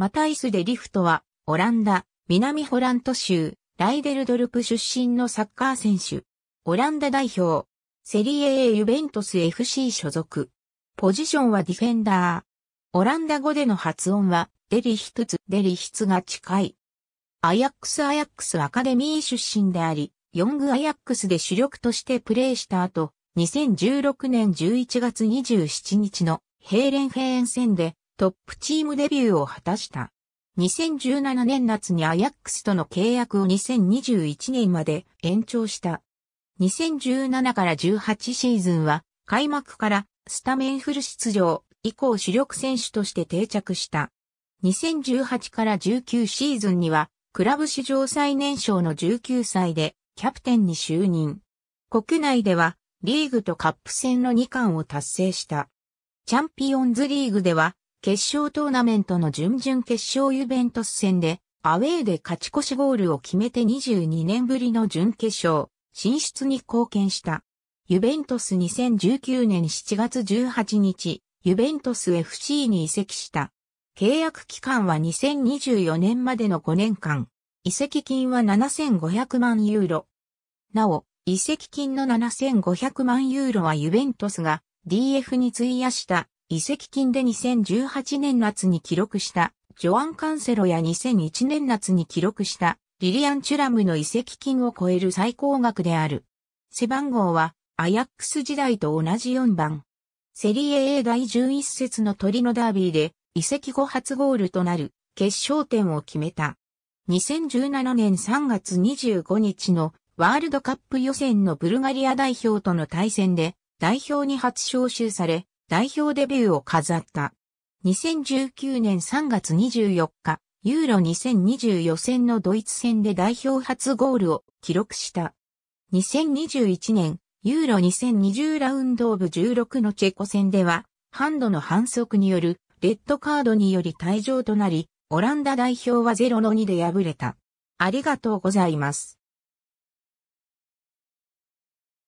マタイス・デ・リフトは、オランダ、南ホラント州、ライデルドルプ出身のサッカー選手。オランダ代表、セリエ A ユベントス FC 所属。ポジションはディフェンダー。オランダ語での発音は、デリヒトツ、デリヒツが近い。アヤックスアヤックスアカデミー出身であり、ヨングアヤックスで主力としてプレーした後、2016年11月27日のヘーレンヘーン戦でトップチームデビューを果たした。2017年夏にアヤックスとの契約を2021年まで延長した。2017から18シーズンは開幕からスタメンフル出場以降主力選手として定着した。2018から19シーズンにはクラブ史上最年少の19歳でキャプテンに就任。国内ではリーグとカップ戦の2冠を達成した。チャンピオンズリーグでは決勝トーナメントの準々決勝ユベントス戦で、アウェーで勝ち越しゴールを決めて22年ぶりの準決勝、進出に貢献した。ユベントス2019年7月18日、ユベントス FC に移籍した。契約期間は2024年までの5年間。移籍金は7500万ユーロ。なお、移籍金の7500万ユーロはユベントスが DF に費やした移籍金で2018年夏に記録したジョアン・カンセロや2001年夏に記録したリリアン・チュラムの移籍金を超える最高額である。背番号はアヤックス時代と同じ4番。セリエ A 第11節のトリノダービーで移籍後初ゴールとなる決勝点を決めた。2017年3月25日のワールドカップ予選のブルガリア代表との対戦で代表に初招集され、代表デビューを飾った。2019年3月24日、ユーロ2020予選のドイツ戦で代表初ゴールを記録した。2021年、ユーロ2020ラウンドオブ16のチェコ戦では、ハンドの反則によるレッドカードにより退場となり、オランダ代表は0の2で敗れた。ありがとうございます。